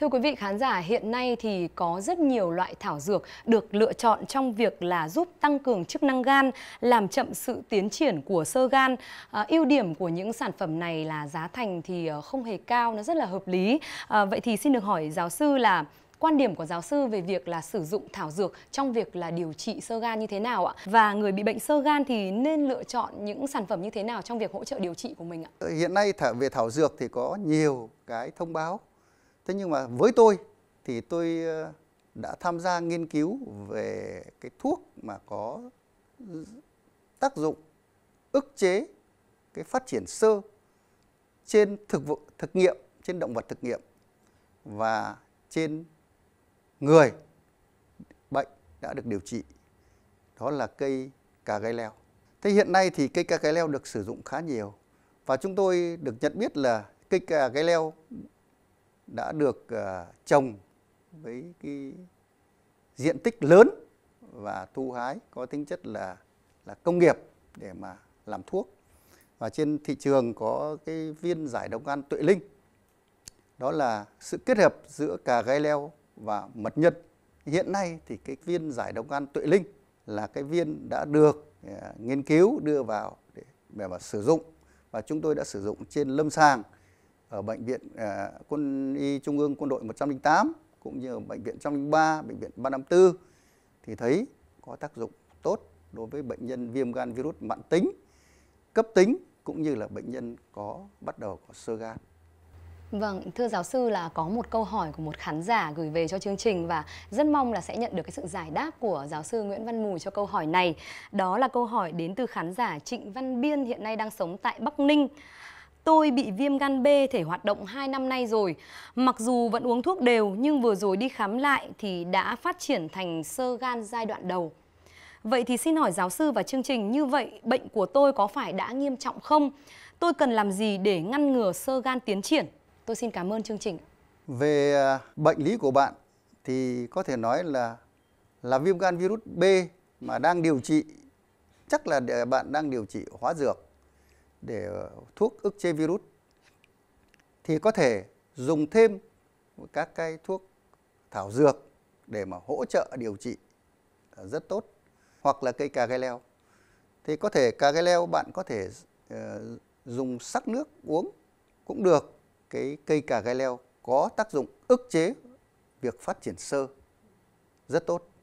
Thưa quý vị khán giả, hiện nay thì có rất nhiều loại thảo dược được lựa chọn trong việc là giúp tăng cường chức năng gan, làm chậm sự tiến triển của sơ gan. À, ưu điểm của những sản phẩm này là giá thành thì ờ, không hề cao, nó rất là hợp lý. À, vậy thì xin được hỏi giáo sư là quan điểm của giáo sư về việc là sử dụng thảo dược trong việc là điều trị sơ gan như thế nào ạ? Và người bị bệnh sơ gan thì nên lựa chọn những sản phẩm như thế nào trong việc hỗ trợ điều trị của mình ạ? Hiện nay về thảo dược thì có nhiều cái thông báo thế nhưng mà với tôi thì tôi ờ, đã tham gia nghiên cứu về cái thuốc mà có tác dụng ức chế cái phát triển sơ trên thực vụ, thực nghiệm trên động vật thực nghiệm và trên người bệnh đã được điều trị đó là cây cà gai leo thế hiện nay thì cây cà gai leo được sử dụng khá nhiều và chúng tôi được nhận biết là cây cà gai leo đã được ờ, trồng với cái diện tích lớn và thu hái có tính chất là là công nghiệp để mà làm thuốc và trên thị trường có cái viên giải độc gan tuệ linh đó là sự kết hợp giữa cà gai leo và mật nhân hiện nay thì cái viên giải độc gan tuệ linh là cái viên đã được ờ, nghiên cứu đưa vào để mà sử dụng và chúng tôi đã sử dụng trên lâm sàng ở bệnh viện à, quân y trung ương quân đội 108 cũng như ở bệnh viện 103, bệnh viện 354 thì thấy có tác dụng tốt đối với bệnh nhân viêm gan virus mãn tính, cấp tính cũng như là bệnh nhân có bắt đầu có sơ gan. Vâng, thưa giáo sư là có một câu hỏi của một khán giả gửi về cho chương trình và rất mong là sẽ nhận được cái sự giải đáp của giáo sư Nguyễn Văn Mùi cho câu hỏi này. Đó là câu hỏi đến từ khán giả Trịnh Văn Biên hiện nay đang sống tại Bắc Ninh. Tôi bị viêm gan B thể hoạt động 2 năm nay rồi. Mặc dù vẫn uống thuốc đều nhưng vừa rồi đi khám lại thì đã phát triển thành sơ gan giai đoạn đầu. Vậy thì xin hỏi giáo sư và chương trình như vậy bệnh của tôi có phải đã nghiêm trọng không? Tôi cần làm gì để ngăn ngừa sơ gan tiến triển? Tôi xin cảm ơn chương trình. Về à, bệnh lý của bạn thì có thể nói là là viêm gan virus B mà đang điều trị chắc là bạn đang điều trị hóa dược để ờ, thuốc ức chế virus thì có thể dùng thêm các cái thuốc thảo dược để mà hỗ trợ điều trị rất tốt hoặc là cây cà gai leo thì có thể cà gai leo bạn có thể uh, dùng sắc nước uống cũng được cái cây cà gai leo có tác dụng ức chế việc phát triển sơ rất tốt